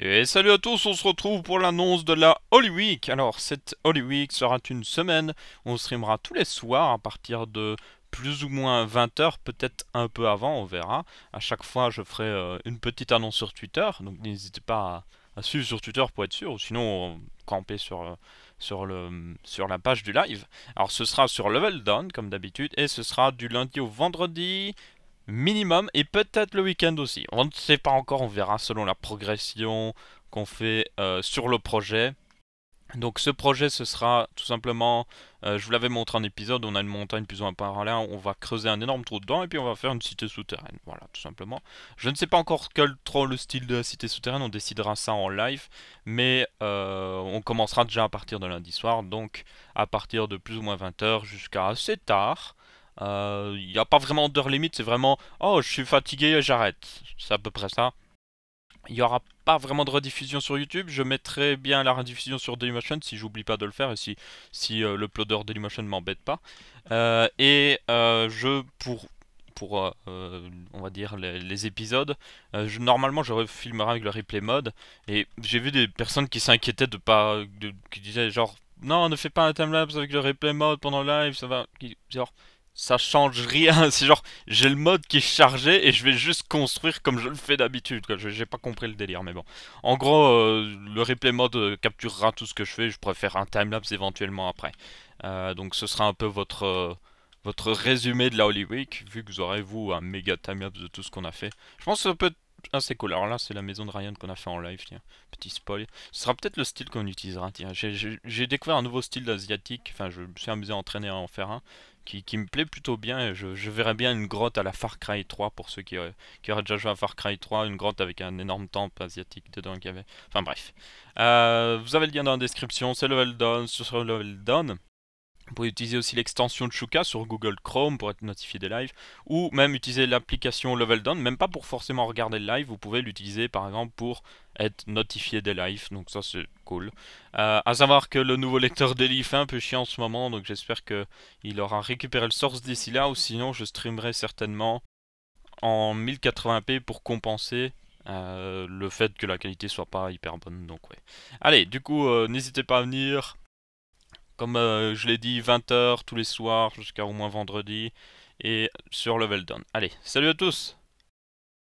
Et salut à tous, on se retrouve pour l'annonce de la Holy Week. Alors, cette Holy Week sera une semaine, on streamera tous les soirs à partir de plus ou moins 20h, peut-être un peu avant, on verra. À chaque fois, je ferai euh, une petite annonce sur Twitter, donc n'hésitez pas à, suivre sur Twitter pour être sûr, ou sinon, on camper sur, euh, sur, le, sur la page du live. Alors, ce sera sur Level Down, comme d'habitude, et ce sera du lundi au vendredi, minimum et peut-être le week-end aussi. On ne sait pas encore, on verra selon la progression qu'on fait euh, sur le projet. Donc ce projet ce sera tout simplement, euh, je vous l'avais montré en épisode, on a une montagne plus ou moins parallèle, on va creuser un énorme trou dedans et puis on va faire une cité souterraine, voilà tout simplement. Je ne sais pas encore quel trop le style de la cité souterraine, on décidera ça en live, mais euh, on commencera déjà à partir de lundi soir, donc à partir de plus ou moins 20h jusqu'à assez tard. Il euh, n'y a pas vraiment d'heure limite, c'est vraiment oh je suis fatigué, et j'arrête. C'est à peu près ça. Il n'y aura pas vraiment de rediffusion sur YouTube. Je mettrai bien la rediffusion sur Dailymotion si j'oublie pas de le faire et si, si euh, l'uploader Dailymotion ne m'embête pas. Euh, et euh, je, pour, pour on va dire, les, épisodes, normalement je filmerai avec le replay mode. Et j'ai vu des personnes qui s'inquiétaient de pas. qui disaient genre, non, ne fais pas un timelapse avec le replay mode pendant le live, ça va. Genre, ça change rien. C'est genre, j'ai le mode qui est chargé et je vais juste construire comme je le fais d'habitude. J'ai pas compris le délire, mais bon. En gros, euh, le replay mode euh, capturera tout ce que je fais. Je préfère un un timelapse éventuellement après. Euh, donc ce sera un peu votre, votre résumé de la Holy Week, vu que vous aurez, vous, un méga timelapse de tout ce qu'on a fait. Je pense que ça peut être assez cool, alors là c'est la maison de Ryan qu'on a fait en live, tiens. petit spoil. Ce sera peut-être le style qu'on utilisera, tiens. J'ai découvert un nouveau style asiatique, enfin je me suis amusé à entraîner à en faire un qui, me plaît plutôt bien. Je, je verrais bien une grotte à la Far Cry 3 pour ceux euh, qui, auraient déjà joué à Far Cry 3, une grotte avec un énorme temple asiatique dedans qu'il y avait. Enfin bref. Euh, vous avez le lien dans la description, c'est Level Ce sera Level Down. Vous pouvez utiliser aussi l'extension Chuka sur Google Chrome pour être notifié des lives, ou même utiliser l'application Level Down, même pas pour forcément regarder le live, vous pouvez l'utiliser par exemple pour être notifié des lives, donc ça c'est cool. A euh, à savoir que le nouveau lecteur d'Elif est un peu chiant en ce moment, donc j'espère qu'il aura récupéré le source d'ici là, ou sinon je streamerai certainement en 1080p pour compenser euh, le fait que la qualité soit pas hyper bonne, donc ouais. Allez, du coup, euh, n'hésitez pas à venir, comme euh, je l'ai dit, 20h tous les soirs jusqu'à au moins vendredi. Et sur Level Down. Allez, salut à tous